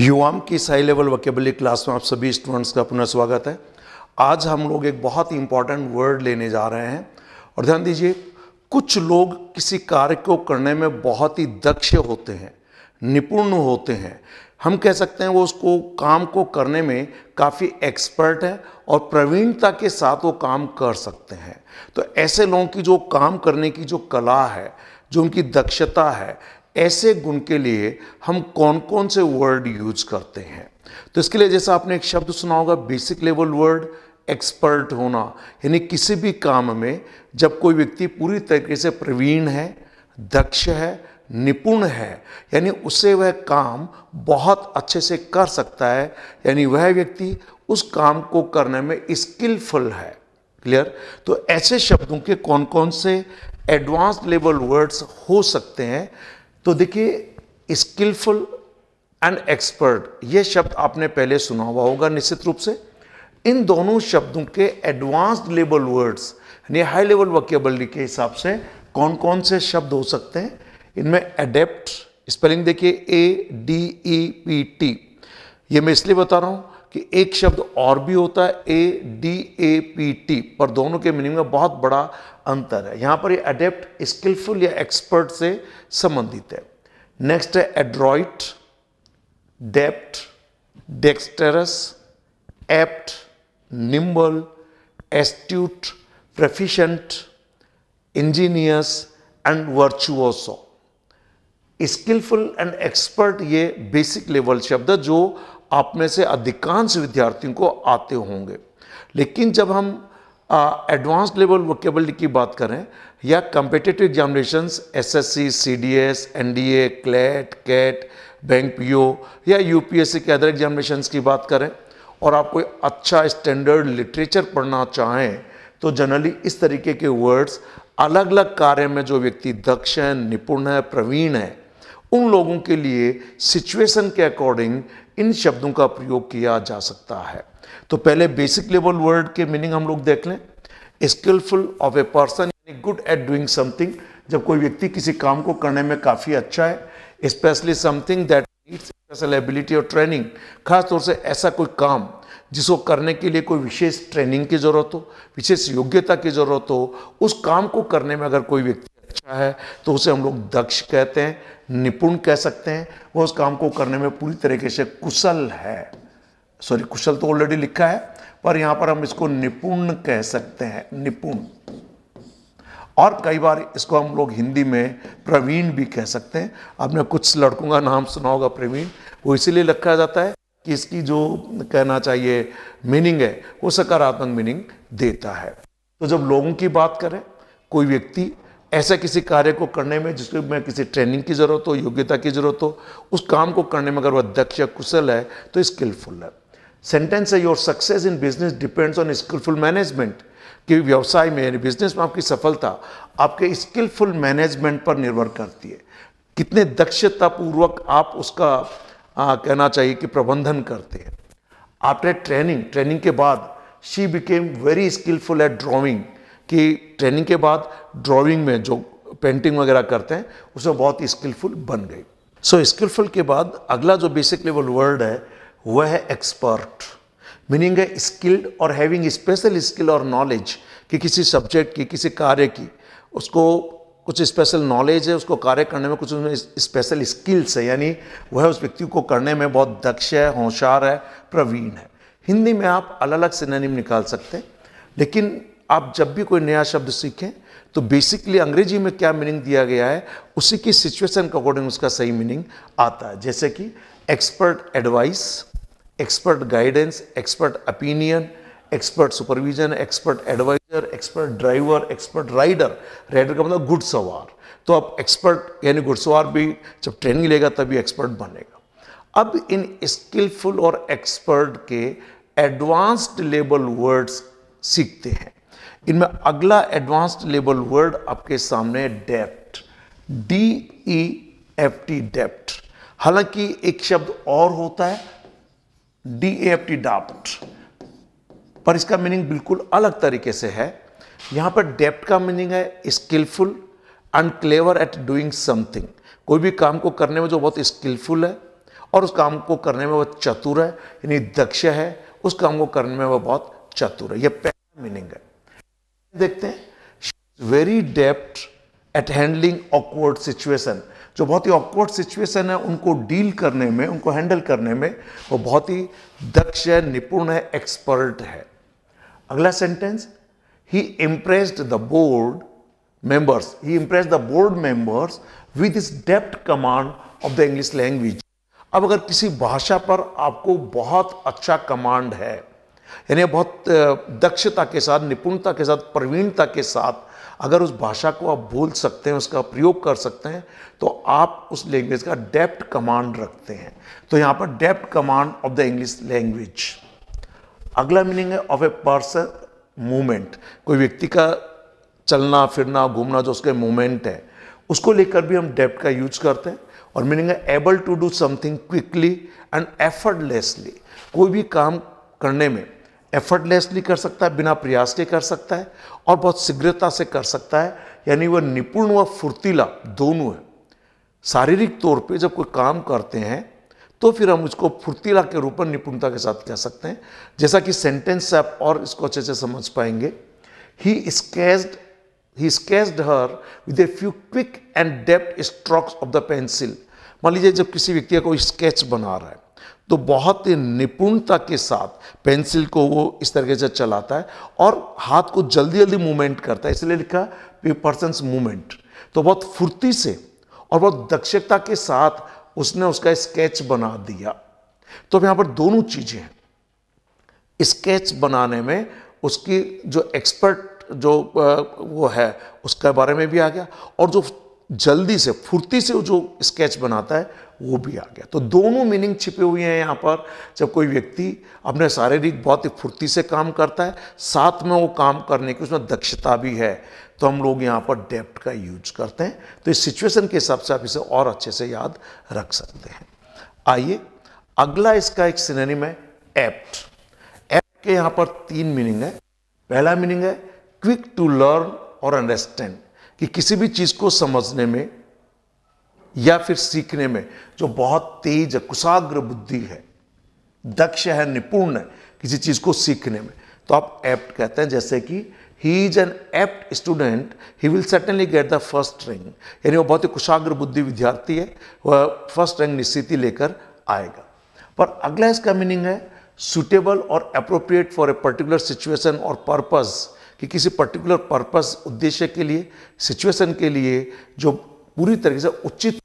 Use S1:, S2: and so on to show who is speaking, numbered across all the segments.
S1: युवाम की Sai level वकेबली class में आप सभी स्टूडेंट्स का पुनः स्वागत है आज हम लोग एक बहुत ही इंपॉर्टेंट वर्ड लेने जा रहे हैं और ध्यान दीजिए कुछ लोग किसी कार्य को करने में बहुत ही दक्ष होते हैं निपुण होते हैं हम कह सकते हैं वो उसको काम को करने में काफ़ी एक्सपर्ट है और प्रवीणता के साथ वो काम कर सकते हैं तो ऐसे लोगों की जो काम करने की जो कला है जो उनकी दक्षता है ऐसे गुण के लिए हम कौन कौन से वर्ड यूज करते हैं तो इसके लिए जैसा आपने एक शब्द सुना होगा बेसिक लेवल वर्ड एक्सपर्ट होना यानी किसी भी काम में जब कोई व्यक्ति पूरी तरीके से प्रवीण है दक्ष है निपुण है यानी उसे वह काम बहुत अच्छे से कर सकता है यानी वह व्यक्ति उस काम को करने में स्किलफुल है क्लियर तो ऐसे शब्दों के कौन कौन से एडवांस लेवल वर्ड्स हो सकते हैं तो देखिए स्किलफुल एंड एक्सपर्ट ये शब्द आपने पहले सुना हुआ होगा निश्चित रूप से इन दोनों शब्दों के एडवांस्ड लेवल वर्ड्स यानी हाई लेवल वकेबलरी के हिसाब से कौन कौन से शब्द हो सकते हैं इनमें एडेप्ट स्पेलिंग देखिए A D E P T ये मैं इसलिए बता रहा हूँ कि एक शब्द और भी होता है A D A P T पर दोनों के मीनिंग में बहुत बड़ा अंतर है यहाँ पर ये अडेप्ट स्किलफुल या एक्सपर्ट से संबंधित है नेक्स्ट है adroit deft dexterous apt nimble astute proficient engineers and virtuoso skillful and expert ये बेसिक लेवल शब्द है जो आप में से अधिकांश विद्यार्थियों को आते होंगे लेकिन जब हम एडवांस लेवल वोकेबलिटी की बात करें या competitive examinations SSC, CDS, NDA, CLAT CAT bank PO या यूपीएससी के अदर एग्जामिनेशंस की बात करें और आप कोई अच्छा स्टैंडर्ड लिटरेचर पढ़ना चाहें तो जनरली इस तरीके के वर्ड्स अलग अलग कार्य में जो व्यक्ति दक्ष है निपुण है प्रवीण है उन लोगों के लिए सिचुएशन के अकॉर्डिंग इन शब्दों का प्रयोग किया जा सकता है तो पहले बेसिक लेवल वर्ड के मीनिंग हम लोग देख लें skillful of a person good at doing something जब कोई व्यक्ति किसी काम को करने में काफ़ी अच्छा है specially something that needs special ability और ट्रेनिंग खासतौर से ऐसा कोई काम जिसको करने के लिए कोई विशेष ट्रेनिंग की ज़रूरत हो विशेष योग्यता की ज़रूरत हो उस काम को करने में अगर कोई व्यक्ति अच्छा है तो उसे हम लोग दक्ष कहते हैं निपुण कह सकते हैं वह उस काम को करने में पूरी तरीके से कुशल है सॉरी कुशल तो ऑलरेडी लिखा है पर यहां पर हम इसको निपुण कह सकते हैं निपुण और कई बार इसको हम लोग हिंदी में प्रवीण भी कह सकते हैं आपने कुछ लड़कों का नाम सुना होगा प्रवीण वो इसीलिए रखा जाता है कि इसकी जो कहना चाहिए मीनिंग है वो सकारात्मक मीनिंग देता है तो जब लोगों की बात करें कोई व्यक्ति ऐसा किसी कार्य को करने में जिसको में किसी ट्रेनिंग की ज़रूरत हो योग्यता की ज़रूरत हो उस काम को करने में अगर वह दक्ष या कुशल है तो स्किलफुल है सेंटेंस है your success in business depends on skillful management कि व्यवसाय में यानी बिजनेस में आपकी सफलता आपके स्किलफुल मैनेजमेंट पर निर्भर करती है कितने दक्षतापूर्वक आप उसका आ, कहना चाहिए कि प्रबंधन करते हैं आफ्टर ट्रेनिंग ट्रेनिंग के बाद she became very skillful at drawing कि ट्रेनिंग के बाद ड्राइंग में जो पेंटिंग वगैरह करते हैं उसमें बहुत ही स्किलफुल बन गई सो so, स्किलफुल के बाद अगला जो बेसिक लेवल वर्ड है वह है एक्सपर्ट मीनिंग है स्किल्ड और हैविंग स्पेशल स्किल और नॉलेज कि किसी सब्जेक्ट की किसी कार्य की उसको कुछ स्पेशल नॉलेज है उसको कार्य करने में कुछ उसमें स्पेशल स्किल्स है यानी वह उस व्यक्ति को करने में बहुत दक्ष है होशियार है प्रवीण है हिंदी में आप अलग अलग सिनेम निकाल सकते हैं लेकिन आप जब भी कोई नया शब्द सीखें तो बेसिकली अंग्रेजी में क्या मीनिंग दिया गया है उसी की सिचुएशन के अकॉर्डिंग उसका सही मीनिंग आता है जैसे कि expert advice expert guidance expert opinion expert supervision expert adviser expert driver expert rider rider का मतलब घुड़सवार तो आप एक्सपर्ट यानी घुड़सवार भी जब ट्रेनिंग लेगा तभी एक्सपर्ट बनेगा अब इन स्किलफुल और एक्सपर्ट के एडवांस्ड लेवल वर्ड्स सीखते हैं इनमें अगला एडवांस्ड लेबल वर्ड आपके सामने deft D E F T deft हालांकि एक शब्द और होता है D A F T daft पर इसका मीनिंग बिल्कुल अलग तरीके से है यहां पर डेप्ट का मीनिंग है skillful and clever at doing something कोई भी काम को करने में जो बहुत स्किलफुल है और उस काम को करने में वह चतुर है यानी दक्ष है उस काम को करने में वह बहुत चतुर है यह पहला मीनिंग है देखते हैं very deft at handling awkward situation जो बहुत ही ऑकवर्ड सिचुएशन है उनको डील करने में उनको हैंडल करने में वो बहुत ही दक्ष है निपुण है एक्सपर्ट है अगला sentence he impressed the board members he impress the board members with his deft command of the English language अब अगर किसी भाषा पर आपको बहुत अच्छा कमांड है यानी बहुत दक्षता के साथ निपुणता के साथ प्रवीणता के साथ अगर उस भाषा को आप बोल सकते हैं उसका प्रयोग कर सकते हैं तो आप उस लैंग्वेज का डेप्ट कमांड रखते हैं तो यहाँ पर deft command of the English language अगला मीनिंग है ऑफ ए पर्सन मूवमेंट कोई व्यक्ति का चलना फिरना घूमना जो उसके मूवमेंट है उसको लेकर भी हम डेप्ट का यूज करते हैं और मीनिंग है able to do something quickly and effortlessly कोई भी काम करने में एफर्टलेसली कर सकता है बिना प्रयास के कर सकता है और बहुत शीघ्रता से कर सकता है यानी वह निपुण व फुर्तीला दोनों है शारीरिक तौर पे जब कोई काम करते हैं तो फिर हम उसको फुर्तीला के रूप में निपुणता के साथ कह सकते हैं जैसा कि सेंटेंस से आप और इसको अच्छे से समझ पाएंगे he sketched he sketched her with a few quick and deft strokes of the pencil मान लीजिए जब किसी व्यक्ति को स्केच बना रहा है तो बहुत ही निपुणता के साथ पेंसिल को वो इस तरीके से चलाता है और हाथ को जल्दी जल्दी मूवमेंट करता है इसलिए लिखा पर्सन मूवमेंट तो बहुत फुर्ती से और बहुत दक्षता के साथ उसने उसका स्केच बना दिया तो यहां पर दोनों चीज़ें हैं स्केच बनाने में उसकी जो एक्सपर्ट जो वो है उसके बारे में भी आ गया और जो जल्दी से फुर्ती से वो जो स्केच बनाता है वो भी आ गया तो दोनों मीनिंग छिपे हुए हैं यहाँ पर जब कोई व्यक्ति अपने शारीरिक बहुत ही फुर्ती से काम करता है साथ में वो काम करने की उसमें दक्षता भी है तो हम लोग यहाँ पर डेप्ट का यूज करते हैं तो इस सिचुएशन के हिसाब से आप इसे और अच्छे से याद रख सकते हैं आइए अगला इसका एक सिनेनिम है एप्ट एप्ट के यहाँ पर तीन मीनिंग है पहला मीनिंग है क्विक टू लर्न और अंडरस्टैंड कि किसी भी चीज़ को समझने में या फिर सीखने में जो बहुत तेज है कुशाग्र बुद्धि है दक्ष है निपुण है किसी चीज़ को सीखने में तो आप एप्ट कहते हैं जैसे कि he is an apt student he will certainly get the first rank यानी वो बहुत ही कुशाग्र बुद्धि विद्यार्थी है वह फर्स्ट रैंक निश्चित ही लेकर आएगा पर अगला इसका मीनिंग है सुटेबल और appropriate for a particular situation और पर्पज़ कि किसी पर्टिकुलर पर्पस उद्देश्य के लिए सिचुएशन के लिए जो पूरी तरीके से उचित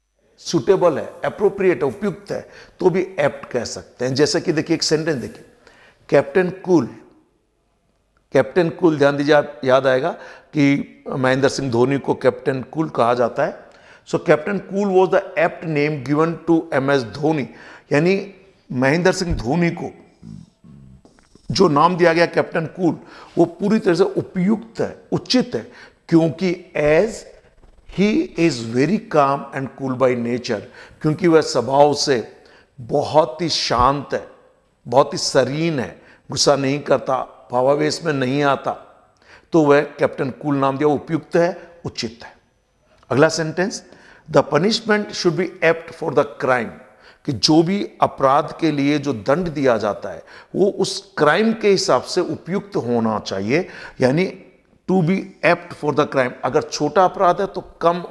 S1: सुटेबल है अप्रोप्रिएट है उपयुक्त है तो भी एप्ट कह सकते हैं जैसे कि देखिए एक सेंटेंस देखिए कैप्टन कूल कैप्टन कूल ध्यान दीजिए आप याद आएगा कि महेंद्र सिंह धोनी को कैप्टन कूल कहा जाता है so captain cool was the apt name given to M S Dhoni यानी महेंद्र सिंह धोनी को जो नाम दिया गया कैप्टन कूल वो पूरी तरह से उपयुक्त है उचित है क्योंकि as he is very calm and cool by nature क्योंकि वह स्वभाव से बहुत ही शांत है बहुत ही सरीन है गुस्सा नहीं करता भावावेश में नहीं आता तो वह कैप्टन कूल नाम दिया उपयुक्त है उचित है अगला sentence the punishment should be apt for the crime कि जो भी अपराध के लिए जो दंड दिया जाता है वो उस क्राइम के हिसाब से उपयुक्त होना चाहिए यानी to be apt for the crime अगर छोटा अपराध है तो कम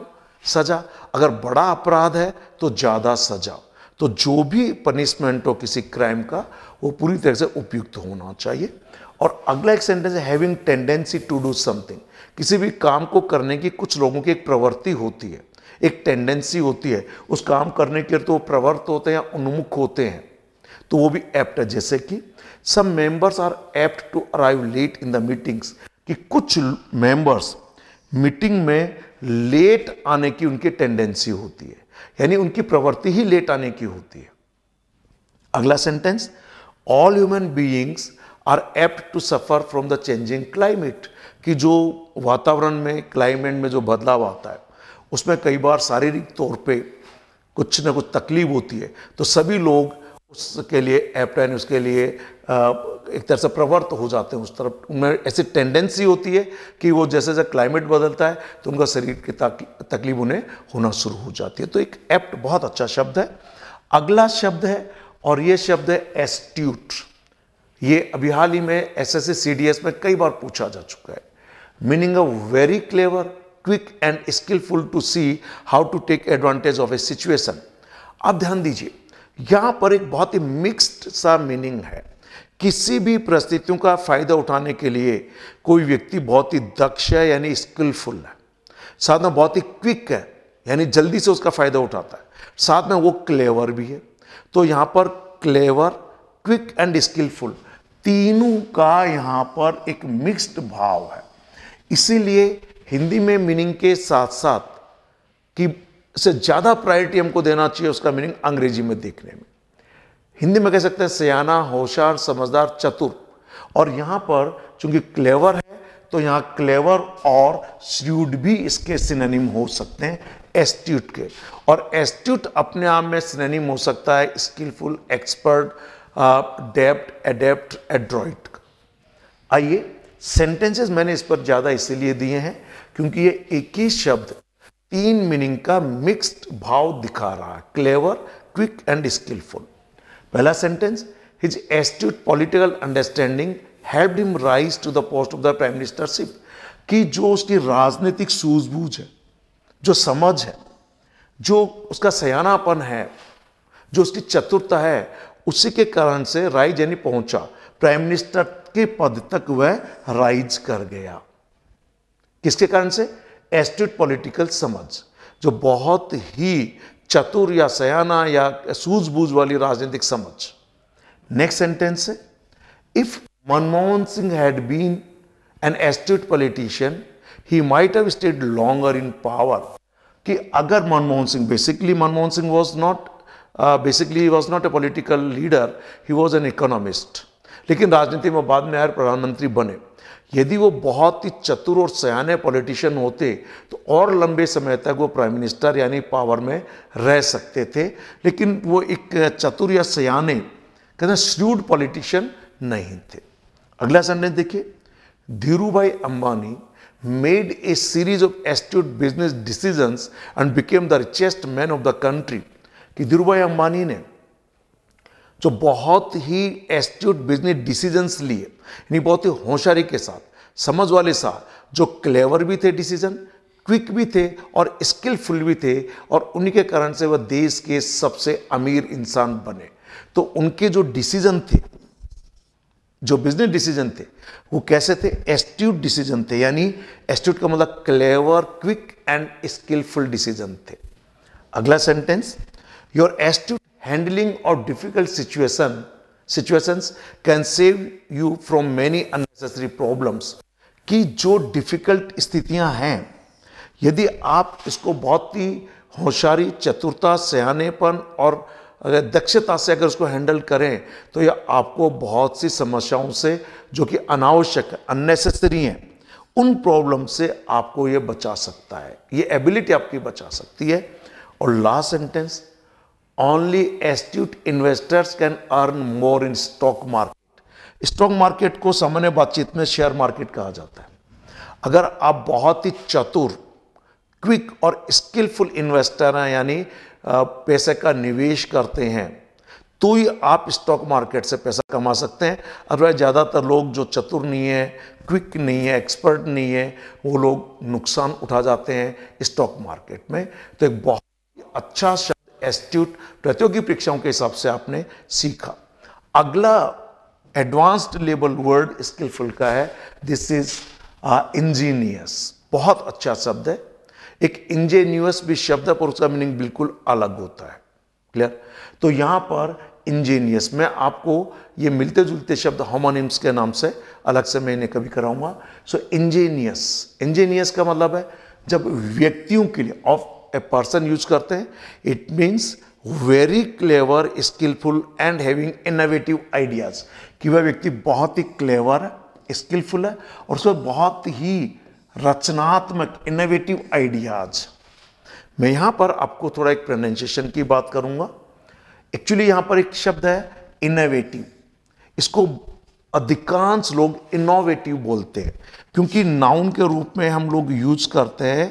S1: सजा अगर बड़ा अपराध है तो ज़्यादा सजा तो जो भी पनिशमेंट हो किसी क्राइम का वो पूरी तरह से उपयुक्त होना चाहिए और अगला एक sentence having tendency to do something किसी भी काम को करने की कुछ लोगों की एक प्रवृत्ति होती है एक टेंडेंसी होती है उस काम करने के लिए तो वो प्रवृत्त होते हैं उन्मुख होते हैं तो वो भी एप्ट है जैसे कि some members are apt to arrive late in the meetings कि कुछ मेंबर्स मीटिंग में लेट आने की उनकी टेंडेंसी होती है यानी उनकी प्रवृत्ति ही लेट आने की होती है अगला sentence all human beings are apt to suffer from the changing climate कि जो वातावरण में क्लाइमेट में जो बदलाव आता है उसमें कई बार शारीरिक तौर पे कुछ ना कुछ तकलीफ होती है तो सभी लोग उसके लिए एप्टन उसके लिए एक तरह से प्रवर्त हो जाते हैं उस तरफ उनमें ऐसी टेंडेंसी होती है कि वो जैसे जैसे क्लाइमेट बदलता है तो उनका शरीर की तकलीफ उन्हें होना शुरू हो जाती है तो एक एप्ट बहुत अच्छा शब्द है अगला शब्द है और ये शब्द है एस्ट्यूट ये अभी हाल ही में एस एस में कई बार पूछा जा चुका है meaning a very clever quick and skillful to see how to take advantage of a situation आप ध्यान दीजिए यहां पर एक बहुत ही मिक्स्ड सा मीनिंग है किसी भी परिस्थितियों का फायदा उठाने के लिए कोई व्यक्ति बहुत ही दक्ष है यानी स्किलफुल है साथ में बहुत ही क्विक है यानी जल्दी से उसका फायदा उठाता है साथ में वो क्लेवर भी है तो यहाँ पर क्लेवर क्विक एंड स्किलफुल तीनों का यहाँ पर एक मिक्स्ड भाव है इसीलिए हिंदी में मीनिंग के साथ साथ कि से ज़्यादा प्रायोरिटी हमको देना चाहिए उसका मीनिंग अंग्रेजी में देखने में हिंदी में कह सकते हैं सयाना होशियार समझदार चतुर और यहां पर चूंकि क्लेवर है तो यहां क्लेवर और स्यूड भी इसके सिनेनिम हो सकते हैं एस्ट्यूट के और एस्ट्यूट अपने आप में सिनेनिम हो सकता है skillful expert deft adept adroit आइए सेंटेंसेस मैंने इस पर ज़्यादा इसीलिए दिए हैं क्योंकि ये एक ही शब्द तीन मीनिंग का मिक्स्ड भाव दिखा रहा है क्लेवर क्विक एंड स्किलफुल पहला sentence his astute political understanding help him rise to the post of the prime ministership कि जो उसकी राजनीतिक सूझबूझ है जो समझ है जो उसका सयानापन है जो उसकी चतुरता है उसी के कारण से राय यानी पहुंचा प्राइम मिनिस्टर के पद तक वह राइज कर गया किसके कारण से एस्ट्यूट पॉलिटिकल समझ जो बहुत ही चतुर या सयाना या सूझबूझ वाली राजनीतिक समझ नेक्स्ट सेंटेंस है if Manmohan Singh had been an astute politician he might have stayed longer in power कि अगर Manmohan Singh basically Manmohan Singh was not basically was not a political leader he was an economist लेकिन राजनीति में बाद में यार प्रधानमंत्री बने यदि वो बहुत ही चतुर और सयाने पॉलिटिशियन होते तो और लंबे समय तक वो प्राइम मिनिस्टर यानी पावर में रह सकते थे लेकिन वो एक चतुर या सयाने कहते श्रूड पॉलिटिशियन नहीं थे अगला संडे देखिए Dhirubhai Ambani made a series of astute business decisions and became the richest man of the country कि धीरू भाई अंबानी ने जो बहुत ही एस्ट्यूट बिजनेस डिसीजंस लिए यानी बहुत ही होशियारी के साथ समझ वाले साथ जो क्लेवर भी थे डिसीजन क्विक भी थे और स्किलफुल भी थे और उन्हीं के कारण से वह देश के सबसे अमीर इंसान बने तो उनके जो डिसीजन थे जो बिजनेस डिसीजन थे वो कैसे थे एस्ट्यूट डिसीजन थे यानी एस्ट्यूट का मतलब clever quick and skillful decision थे अगला sentence your astute handling of difficult situation, situations can save you from many unnecessary problems कि जो डिफ़िकल्ट स्थितियां हैं यदि आप इसको बहुत ही होशियारी चतुरता सयानेपन और अगर दक्षता से अगर उसको हैंडल करें तो यह आपको बहुत सी समस्याओं से जो कि अनावश्यक अननेसेसरी हैं उन प्रॉब्लम से आपको ये बचा सकता है ये एबिलिटी आपकी बचा सकती है और last sentence only astute investors can earn more in stock market. Stock market को सामान्य बातचीत में शेयर मार्केट कहा जाता है अगर आप बहुत ही चतुर क्विक और स्किलफुल इन्वेस्टर हैं यानी पैसे का निवेश करते हैं तो ही आप स्टॉक मार्केट से पैसा कमा सकते हैं अदरवाइज ज़्यादातर लोग जो चतुर नहीं है क्विक नहीं है एक्सपर्ट नहीं है वो लोग नुकसान उठा जाते हैं स्टॉक मार्केट में तो एक बहुत अच्छा एस्ट्यूट प्रतियोगी परीक्षाओं के हिसाब से आपने सीखा अगला एडवांस्ड लेबल वर्ड स्किलफुल का है दिस इज इंजीनियस बहुत अच्छा शब्द है एक इंजीनियस भी शब्द है पर उसका मीनिंग बिल्कुल अलग होता है क्लियर तो यहां पर इंजीनियस में आपको ये मिलते जुलते शब्द होमोनिम्स के नाम से अलग से मैं इन्हें कभी कराऊंगा सो इंजीनियस इंजीनियस का मतलब है जब व्यक्तियों के लिए ऑफ ए पर्सन यूज करते हैं it means very clever skillful and having innovative ideas कि वह व्यक्ति बहुत ही क्लेवर स्किलफुल है और उसमें बहुत ही रचनात्मक इनोवेटिव आइडियाज मैं यहां पर आपको थोड़ा एक प्रोनाउंसिएशन की बात करूंगा एक्चुअली यहां पर एक शब्द है इनोवेटिव इसको अधिकांश लोग इनोवेटिव बोलते हैं क्योंकि नाउन के रूप में हम लोग यूज करते हैं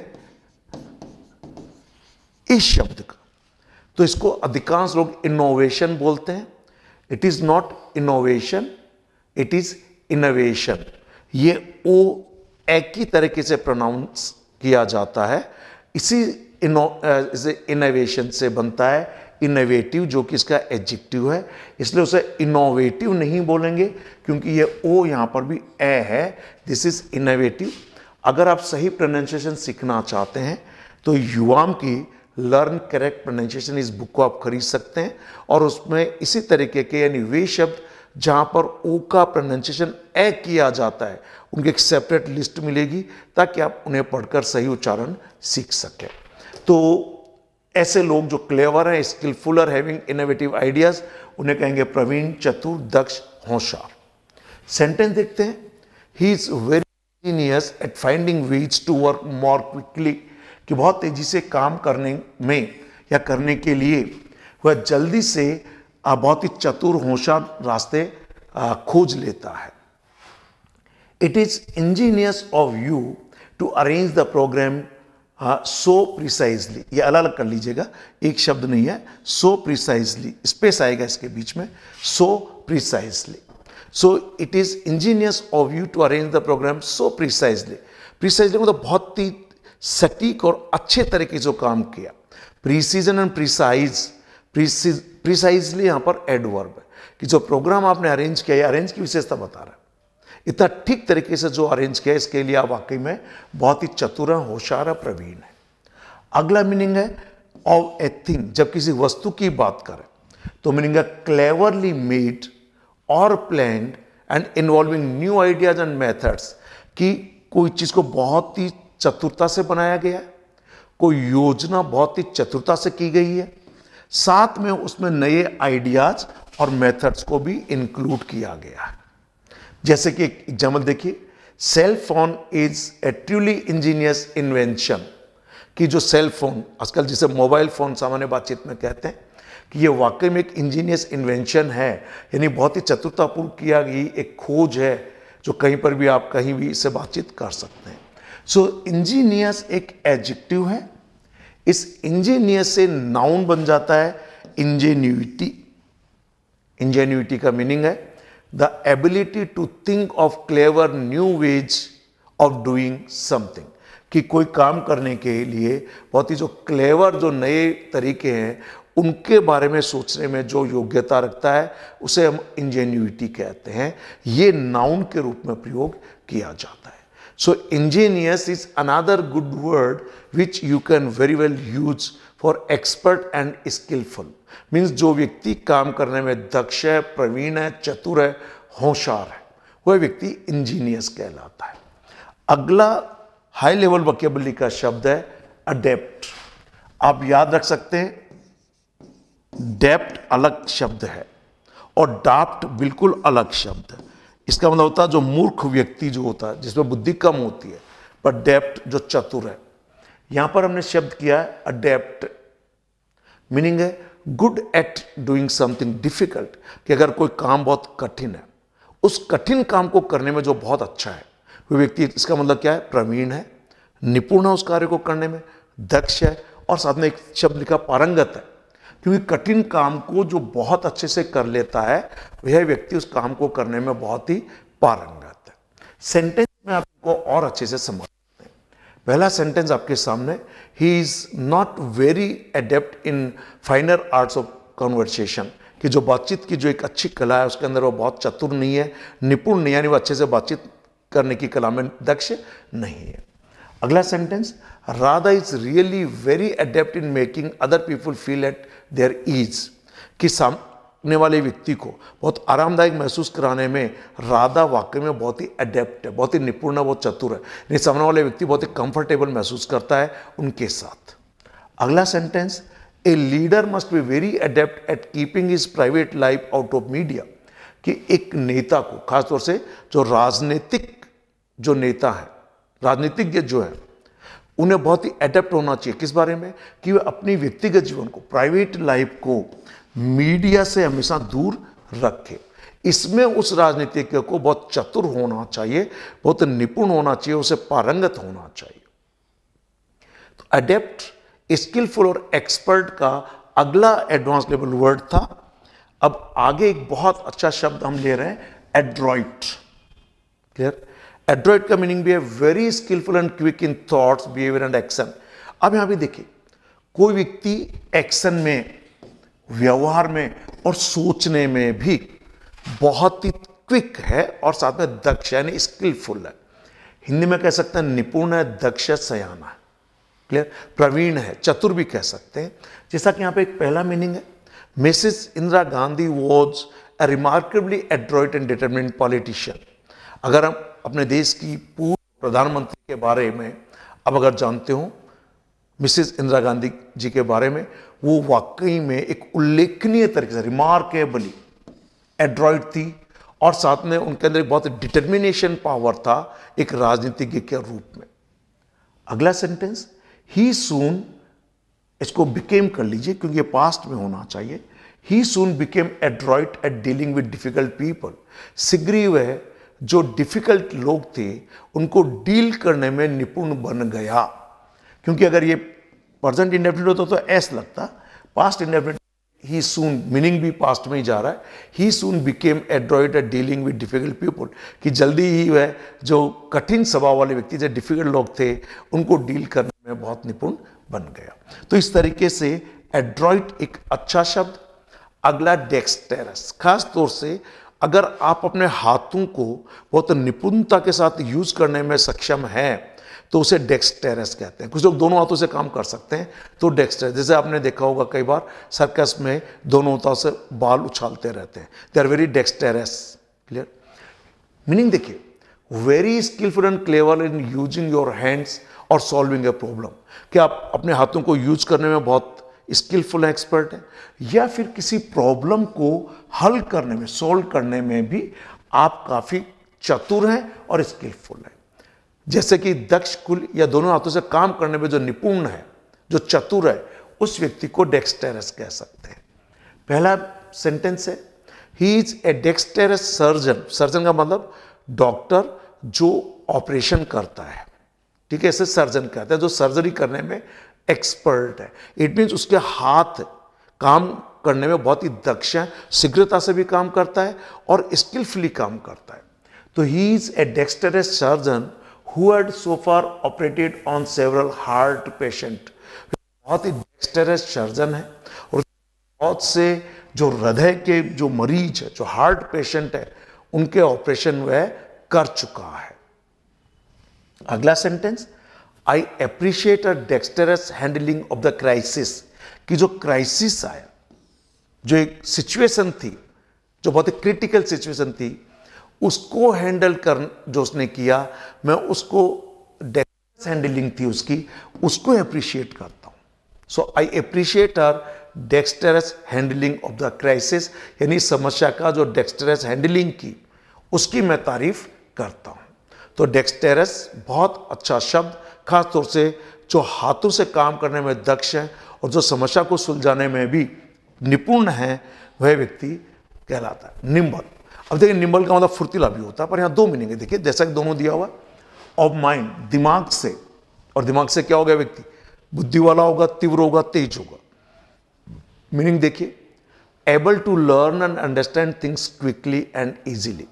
S1: इस शब्द का तो इसको अधिकांश लोग इनोवेशन बोलते हैं it is not innovation it is innovation ये ओ एक ही तरीके से प्रोनाउंस किया जाता है इसी इनो इनोवेशन से बनता है इनोवेटिव जो कि इसका एडजेक्टिव है इसलिए उसे इनोवेटिव नहीं बोलेंगे क्योंकि ये ओ यहाँ पर भी ए है दिस इज़ इनोवेटिव अगर आप सही प्रोनाउंसिएशन सीखना चाहते हैं तो युवाम की लर्न करेक्ट प्रोनाउंसिएशन इस बुक को आप खरीद सकते हैं और उसमें इसी तरीके के यानी वे शब्द जहाँ पर ओ का प्रोनाउंसिएशन ए किया जाता है उनकी एक सेपरेट लिस्ट मिलेगी ताकि आप उन्हें पढ़कर सही उच्चारण सीख सकें तो ऐसे लोग जो क्लेवर हैं स्किलफुल और हैविंग इनोवेटिव आइडियाज़ उन्हें कहेंगे प्रवीण चतुर दक्ष होशियार सेंटेंस देखते हैं he is very genius at finding ways to work more quickly कि बहुत तेज़ी से काम करने में या करने के लिए वह जल्दी से बहुत ही चतुर होशा रास्ते खोज लेता है it is ingenious of you to arrange the program so precisely ये अलग अलग कर लीजिएगा एक शब्द नहीं है सो प्रिसाइजली स्पेस आएगा इसके बीच में so precisely so it is ingenious of you to arrange the program so precisely precisely मतलब बहुत ही सटीक और अच्छे तरीके से काम किया प्रीसीजन एंड प्रिसाइज प्रिसाइजली यहाँ पर एडवर्ब है कि जो प्रोग्राम आपने अरेंज किया है अरेंज की विशेषता बता रहा है इतना ठीक तरीके से जो अरेंज किया इसके लिए आप वाकई में बहुत ही चतुर होशार प्रवीण है अगला मीनिंग है ऑफ ए थिंग जब किसी वस्तु की बात करें तो मीनिंग है क्लेवरली मेड और planned and involving new ideas and methods कि कोई चीज़ को बहुत ही चतुरता से बनाया गया है कोई योजना बहुत ही चतुरता से की गई है साथ में उसमें नए आइडियाज और मेथड्स को भी इंक्लूड किया गया है जैसे कि एक एग्जाम्पल देखिए cell phone is a truly ingenious invention कि जो सेल फोन आजकल जिसे मोबाइल फोन सामान्य बातचीत में कहते हैं कि ये वाकई में एक इंजीनियस इन्वेंशन है यानी बहुत ही चतुरतापूर्ण किया गई एक खोज है जो कहीं पर भी आप कहीं भी इससे बातचीत कर सकते हैं सो इंजीनियस एक एडजेक्टिव है इस इंजीनियस से नाउन बन जाता है इंजेन्यूटी इंजेन्यूटी का मीनिंग है the ability to think of clever new ways of doing something कि कोई काम करने के लिए बहुत ही जो क्लेवर जो नए तरीके हैं उनके बारे में सोचने में जो योग्यता रखता है उसे हम इंजेन्यूटी कहते हैं ये नाउन के रूप में प्रयोग किया जाता है So ingenious is another good word which you can very well use for expert and skillful. Means जो व्यक्ति काम करने में दक्ष है प्रवीण है चतुर है होशियार है वह व्यक्ति इंजीनियस कहलाता है अगला हाई लेवल वकेबली का शब्द है अडेप्ट आप याद रख सकते हैं डेप्ट अलग शब्द है और डाप्ट बिल्कुल अलग शब्द है इसका मतलब होता है जो मूर्ख व्यक्ति जो होता है जिसमें बुद्धि कम होती है पर डेप्ट जो चतुर है यहां पर हमने शब्द किया है अडेप्ट मीनिंग है good at doing something difficult कि अगर कोई काम बहुत कठिन है उस कठिन काम को करने में जो बहुत अच्छा है वो व्यक्ति इसका मतलब क्या है प्रवीण है निपुण है उस कार्य को करने में दक्ष है और साथ में एक शब्द लिखा पारंगत है क्योंकि कठिन काम को जो बहुत अच्छे से कर लेता है वह व्यक्ति उस काम को करने में बहुत ही पारंगत है सेंटेंस में आपको और अच्छे से समझ पहला सेंटेंस आपके सामने ही is not very adept in finer arts of conversation कि जो बातचीत की जो एक अच्छी कला है उसके अंदर वो बहुत चतुर नहीं है निपुण नहीं यानी वो अच्छे से बातचीत करने की कला में दक्ष नहीं है अगला sentence Radha is really very adept in making other people feel at there is कि सामने वाले व्यक्ति को बहुत आरामदायक महसूस कराने में राधा वाकई में बहुत ही अडेप्ट है बहुत ही निपुण है बहुत चतुर है यानी सामने वाले व्यक्ति बहुत ही कंफर्टेबल महसूस करता है उनके साथ अगला sentence a leader must be very adept at keeping his private life out of media कि एक नेता को खासतौर से जो राजनीतिक जो नेता है राजनीतिज्ञ जो है उन्हें बहुत ही अडेप्ट होना चाहिए किस बारे में कि वे अपनी व्यक्तिगत जीवन को प्राइवेट लाइफ को मीडिया से हमेशा दूर रखें इसमें उस राजनीतिज्ञ को बहुत चतुर होना चाहिए बहुत निपुण होना चाहिए उसे पारंगत होना चाहिए तो अडेप्ट स्किलफुल और एक्सपर्ट का अगला एडवांस लेवल वर्ड था अब आगे एक बहुत अच्छा शब्द हम ले रहे हैं एड्रॉइट क्लियर एड्रॉइड का मीनिंग भी है very skilful and quick in thoughts behaviour and action अब यहां भी देखिए कोई व्यक्ति एक्शन में व्यवहार में और सोचने में भी बहुत ही क्विक है और साथ में दक्ष यानी स्किलफुल है हिंदी में कह सकते हैं निपुण है दक्ष सयाना है क्लियर प्रवीण है चतुर भी कह सकते हैं जैसा कि यहाँ पे एक पहला मीनिंग है Mrs Indira Gandhi was a remarkably adroit and determinant politician अगर हम अपने देश की पूर्व प्रधानमंत्री के बारे में अब अगर जानते हो मिसेज इंदिरा गांधी जी के बारे में वो वाकई में एक उल्लेखनीय तरीके से रिमार्केबली एड्रॉइड थी और साथ में उनके अंदर एक बहुत डिटर्मिनेशन पावर था एक राजनीतिज्ञ के रूप में अगला सेंटेंस ही सून इसको बिकेम कर लीजिए क्योंकि ये पास्ट में होना चाहिए he soon became adroit at dealing with difficult people सिग्री वह जो डिफ़िकल्ट लोग थे उनको डील करने में निपुण बन गया क्योंकि अगर ये प्रजेंट इंडेफिनेट होता तो एस लगता past indefinite he soon meaning भी पास्ट में ही जा रहा है he soon became adroit at dealing with difficult people कि जल्दी ही वह जो कठिन स्वभाव वाले व्यक्ति जो डिफिकल्ट लोग थे उनको डील करने में बहुत निपुण बन गया तो इस तरीके से एड्रॉइड एक अच्छा शब्द अगला डेक्सटेरस खास तौर से अगर आप अपने हाथों को बहुत निपुणता के साथ यूज करने में सक्षम हैं तो उसे डेक्सटेरस कहते हैं कुछ लोग दोनों हाथों से काम कर सकते हैं तो डेक्सटेरस जैसे आपने देखा होगा कई बार सर्कस में दोनों हाथों से बाल उछालते रहते हैं they are very dexterous clear meaning देखिए very skilful and clever in using your hands और सॉल्विंग ए प्रॉब्लम कि आप अपने हाथों को यूज करने में बहुत स्किलफुल एक्सपर्ट है या फिर किसी प्रॉब्लम को हल करने में सॉल्व करने में भी आप काफ़ी चतुर हैं और स्किलफुल हैं जैसे कि दक्ष कुल या दोनों हाथों से काम करने में जो निपुण है जो चतुर है उस व्यक्ति को डेक्सटेरस कह सकते हैं पहला सेंटेंस है he is a dexterous surgeon surgeon का मतलब डॉक्टर जो ऑपरेशन करता है ठीक है इसे सर्जन कहते हैं जो सर्जरी करने में एक्सपर्ट है इट मीन्स उसके हाथ काम करने में बहुत ही दक्ष है शीघ्रता से भी काम करता है और स्किलफुली काम करता है तो he is a dexterous surgeon who had so far operated on several heart patient बहुत ही डेक्सटरस सर्जन है और बहुत से जो हृदय के जो मरीज है जो हार्ट पेशेंट है उनके ऑपरेशन वह कर चुका है अगला sentence I appreciate a dexterous handling of the crisis कि जो क्राइसिस आया जो एक सिचुएशन थी जो बहुत ही क्रिटिकल सिचुएशन थी उसको हैंडल कर जो उसने किया मैं उसको डेक्सटरस हैंडलिंग थी उसकी उसको अप्रिशिएट करता हूँ so I appreciate a dexterous handling of the crisis यानी समस्या का जो डेक्स्टरस हैंडलिंग की उसकी मैं तारीफ करता हूँ तो डेक्सटेरस बहुत अच्छा शब्द खास तौर से जो हाथों से काम करने में दक्ष है और जो समस्या को सुलझाने में भी निपुण है वह व्यक्ति कहलाता है निम्बल अब देखिए निम्बल का मतलब फुर्तीला भी होता है पर यहाँ दो मीनिंग है देखिए जैसा कि दोनों दिया हुआ ऑफ माइंड दिमाग से और दिमाग से क्या हो गया व्यक्ति बुद्धि वाला होगा तीव्र होगा तेज होगा मीनिंग देखिए able to learn and understand things quickly and easily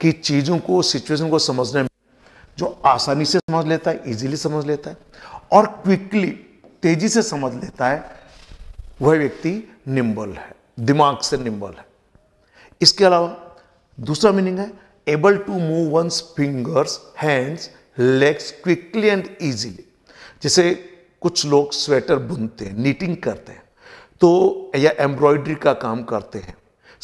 S1: कि चीज़ों को सिचुएशन को समझने में जो आसानी से समझ लेता है इजीली समझ लेता है और क्विकली तेजी से समझ लेता है वह व्यक्ति निम्बल है दिमाग से निम्बल है इसके अलावा दूसरा मीनिंग है able to move one's fingers hands legs quickly and easily जैसे कुछ लोग स्वेटर बुनते हैं नीटिंग करते हैं तो या एम्ब्रॉयडरी का काम करते हैं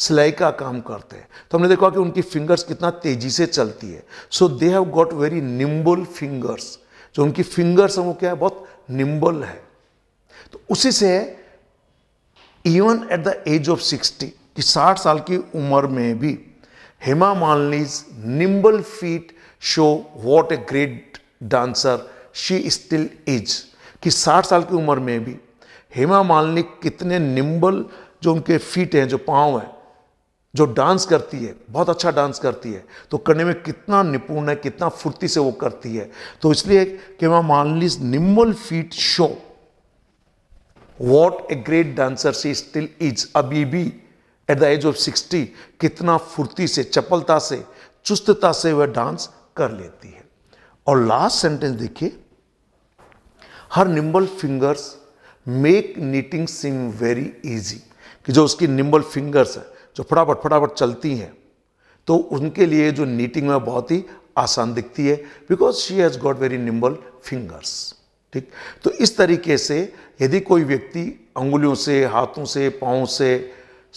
S1: सिलाई का काम करते हैं तो हमने देखा कि उनकी फिंगर्स कितना तेजी से चलती है so they have got very nimble fingers जो उनकी फिंगर्स हैं वो क्या है बहुत निम्बल है तो उसी से even at the age of sixty कि साठ साल की उम्र में भी Hema Malini's nimble feet show what a great dancer she still is कि साठ साल की उम्र में भी हेमा मालिनी कितने निम्बल जो उनके फीट हैं जो पाँव हैं जो डांस करती है बहुत अच्छा डांस करती है तो करने में कितना निपुण है कितना फुर्ती से वो करती है तो इसलिए कि मैं मान लीज nimble feet show what a great dancer she still is अभी भी at the age of sixty कितना फुर्ती से चपलता से चुस्तता से वह डांस कर लेती है और लास्ट सेंटेंस देखिए her nimble fingers make knitting seem very easy कि जो उसकी निम्बल फिंगर्स है जो फटाफट फटाफट चलती हैं तो उनके लिए जो नीटिंग में बहुत ही आसान दिखती है because she has got very nimble fingers ठीक तो इस तरीके से यदि कोई व्यक्ति अंगुलियों से हाथों से पाँव से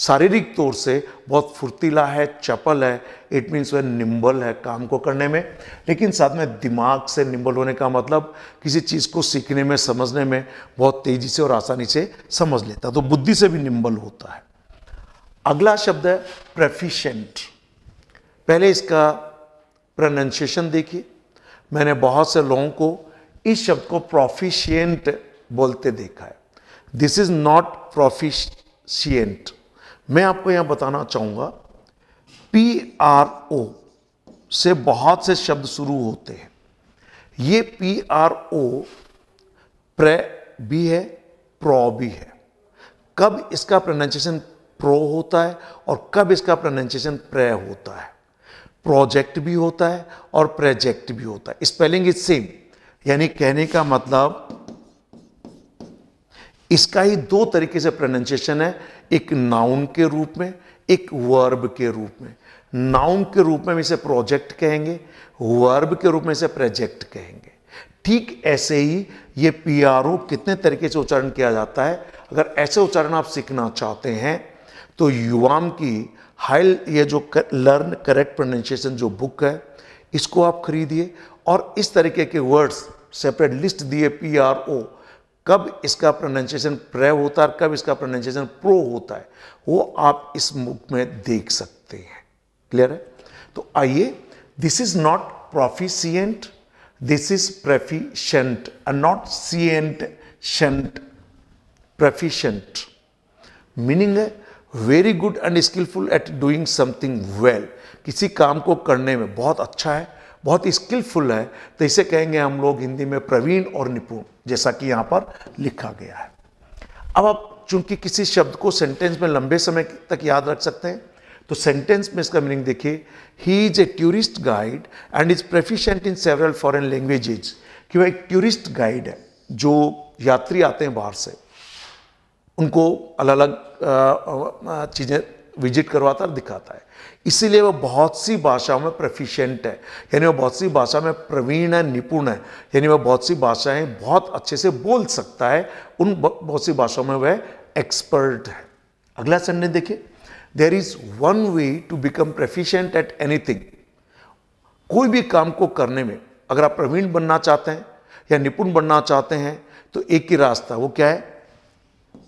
S1: शारीरिक तौर से बहुत फुर्तीला है चपल है इट मीन्स वह निम्बल है काम को करने में लेकिन साथ में दिमाग से निम्बल होने का मतलब किसी चीज़ को सीखने में समझने में बहुत तेज़ी से और आसानी से समझ लेता तो बुद्धि से भी निम्बल होता है अगला शब्द है प्रेफिशेंट पहले इसका प्रोनाउंसिएशन देखिए मैंने बहुत से लोगों को इस शब्द को प्रोफिशियंट बोलते देखा है दिस इज नॉट प्रोफिशियंट मैं आपको यहां बताना चाहूंगा पी आर ओ से बहुत से शब्द शुरू होते हैं ये पी आर ओ प्रे भी है प्रो भी है कब इसका प्रोनाउंसिएशन प्रो होता है और कब इसका प्रोनाउंसिएशन प्रे होता है प्रोजेक्ट भी होता है और प्रोजेक्ट भी होता है स्पेलिंग इज सेम यानी कहने का मतलब इसका ही दो तरीके से प्रोनाउंसिएशन है एक नाउन के रूप में एक वर्ब के रूप में नाउन के रूप में इसे प्रोजेक्ट कहेंगे वर्ब के रूप में इसे प्रोजेक्ट कहेंगे ठीक ऐसे ही ये पी कितने तरीके से उच्चारण किया जाता है अगर ऐसे उच्चारण आप सीखना चाहते हैं तो युवाम की हाइल ये जो कर, लर्न करेक्ट प्रोनाउंसिएशन जो बुक है इसको आप खरीदिए और इस तरीके के वर्ड्स सेपरेट लिस्ट दिए पी आर ओ कब इसका प्रोनाउंसिएशन प्रे होता है कब इसका प्रोनाशिएशन प्रो होता है वो आप इस बुक में देख सकते हैं क्लियर है तो आइए this is not proficient this is proficient not सीएंट शेंट प्रेफिशेंट मीनिंग है very good and skilful at doing something well किसी काम को करने में बहुत अच्छा है बहुत स्किलफुल है तो इसे कहेंगे हम लोग हिंदी में प्रवीण और निपुण जैसा कि यहाँ पर लिखा गया है अब आप चूंकि किसी शब्द को सेंटेंस में लंबे समय तक याद रख सकते हैं तो सेंटेंस में इसका मीनिंग देखिए he is a tourist guide and is proficient in several foreign languages कि वह एक टूरिस्ट गाइड है जो यात्री आते हैं बाहर से उनको अलग अलग चीज़ें विजिट करवाता और दिखाता है इसीलिए वह बहुत सी भाषाओं में प्रोफिशेंट है यानी वह बहुत सी भाषा में प्रवीण है निपुण है यानी वह बहुत सी भाषाएं बहुत अच्छे से बोल सकता है उन बहुत सी भाषाओं में वह एक्सपर्ट है अगला संडे देखिए there is one way to become proficient at anything कोई भी काम को करने में अगर आप प्रवीण बनना चाहते हैं या निपुण बनना चाहते हैं तो एक ही रास्ता वो क्या है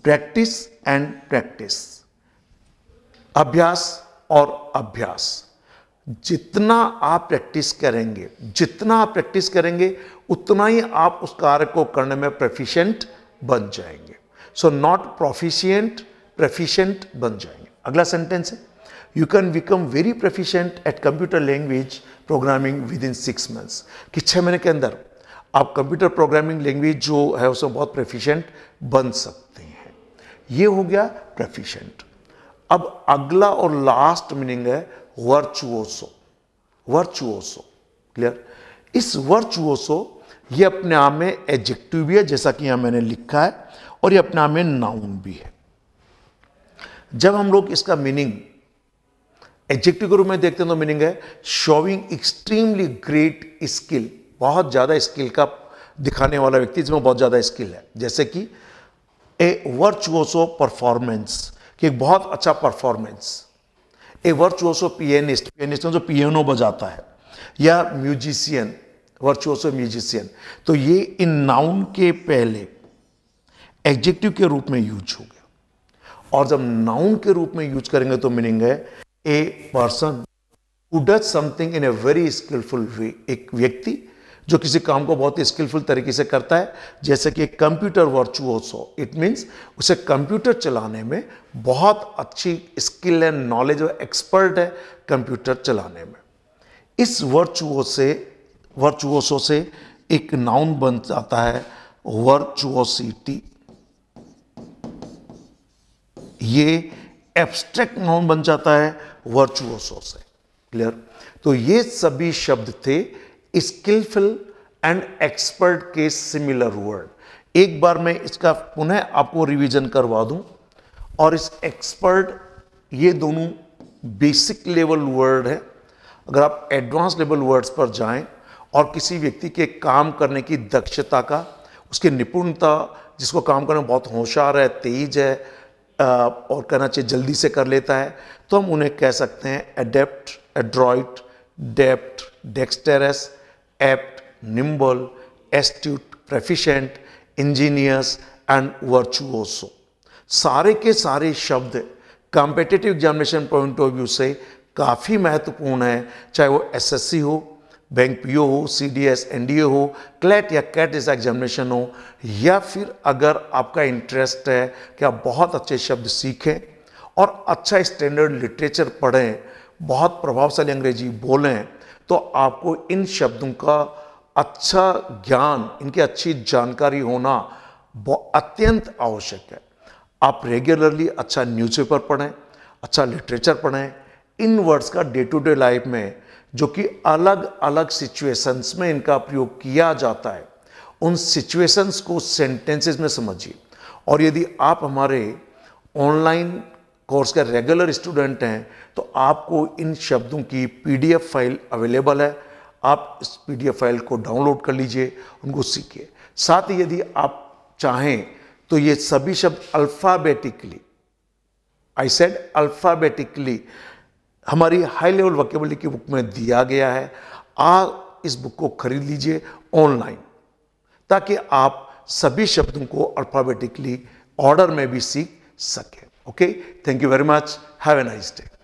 S1: प्रैक्टिस एंड प्रैक्टिस अभ्यास और अभ्यास जितना आप प्रैक्टिस करेंगे जितना आप प्रैक्टिस करेंगे उतना ही आप उस कार्य को करने में प्रोफिशिएंट बन जाएंगे सो नॉट प्रोफिशियंट प्रेफिशियंट बन जाएंगे अगला सेंटेंस है you can become very proficient at computer language programming within six months कि छः महीने के अंदर आप कंप्यूटर प्रोग्रामिंग लैंग्वेज जो है उसमें बहुत प्रोफिशियंट बन सकते हैं ये हो गया प्रफिशेंट अब अगला और लास्ट मीनिंग है वर्चुओसो वर्चुओसो क्लियर इस वर्चुओसो ये अपने आप में एजेक्टिव भी है जैसा कि यहां मैंने लिखा है और ये अपने आप में नाउन भी है जब हम लोग इसका मीनिंग एडजेक्टिव के रूप में देखते हैं तो मीनिंग है शोविंग एक्सट्रीमली ग्रेट स्किल बहुत ज़्यादा स्किल का दिखाने वाला व्यक्ति जिसमें बहुत ज़्यादा स्किल है जैसे कि ए वर्चुअसो परफॉर्मेंस कि एक बहुत अच्छा परफॉर्मेंस ए वर्चुअसो पियनिस्ट पियनिस्ट जो पियनो बजाता है या म्यूजिशियन वर्चुअसो म्यूजिशियन तो ये इन नाउन के पहले एडजेक्टिव के रूप में यूज हो गया और जब नाउन के रूप में यूज करेंगे तो मीनिंग है a person who does something in a very skilful way एक व्यक्ति जो किसी काम को बहुत ही स्किलफुल तरीके से करता है जैसे कि कंप्यूटर वर्चुअसो इट मीन्स उसे कंप्यूटर चलाने में बहुत अच्छी स्किल एंड नॉलेज और एक्सपर्ट है कंप्यूटर चलाने में इस वर्चुओ से वर्चुओसो से एक नाउन बन जाता है वर्चुअसिटी ये एब्स्ट्रैक्ट नाउन बन जाता है वर्चुअसो से क्लियर तो ये सभी शब्द थे स्किलफुल एंड एक्सपर्ट के सिमिलर वर्ड एक बार मैं इसका पुनः आपको रिवीजन करवा दूं और इस एक्सपर्ट ये दोनों बेसिक लेवल वर्ड है अगर आप एडवांस लेवल वर्ड्स पर जाएं और किसी व्यक्ति के काम करने की दक्षता का उसकी निपुणता जिसको काम करने में बहुत होशियार है तेज है और कहना चाहिए जल्दी से कर लेता है तो हम उन्हें कह सकते हैं adept adroit deft dexterous apt, nimble, astute, proficient, ingenious and virtuoso. सारे के सारे शब्द competitive examination point of view से काफ़ी महत्वपूर्ण है चाहे वो एसएससी हो बैंक पीओ हो सीडीएस एनडीए हो क्लैट या कैट जैसा एग्जामिनेशन हो या फिर अगर आपका इंटरेस्ट है कि आप बहुत अच्छे शब्द सीखें और अच्छा स्टैंडर्ड लिटरेचर पढ़ें बहुत प्रभावशाली अंग्रेजी बोलें तो आपको इन शब्दों का अच्छा ज्ञान इनकी अच्छी जानकारी होना अत्यंत आवश्यक है आप रेगुलरली अच्छा न्यूज़पेपर पढ़ें अच्छा लिटरेचर पढ़ें इन वर्ड्स का डे टू डे लाइफ में जो कि अलग अलग सिचुएशंस में इनका प्रयोग किया जाता है उन सिचुएशंस को सेंटेंसेस में समझिए और यदि आप हमारे ऑनलाइन कोर्स के रेगुलर स्टूडेंट हैं तो आपको इन शब्दों की पीडीएफ फाइल अवेलेबल है आप इस पीडीएफ फाइल को डाउनलोड कर लीजिए उनको सीखिए साथ ही यदि आप चाहें तो ये सभी शब्द अल्फ़ाबेटिकली आई सेड अल्फ़ाबेटिकली हमारी हाई लेवल वकेबली की बुक में दिया गया है आ इस बुक को खरीद लीजिए ऑनलाइन ताकि आप सभी शब्दों को अल्फ़ाबेटिकली ऑर्डर में भी सीख सकें Okay, thank you very much. Have a nice day.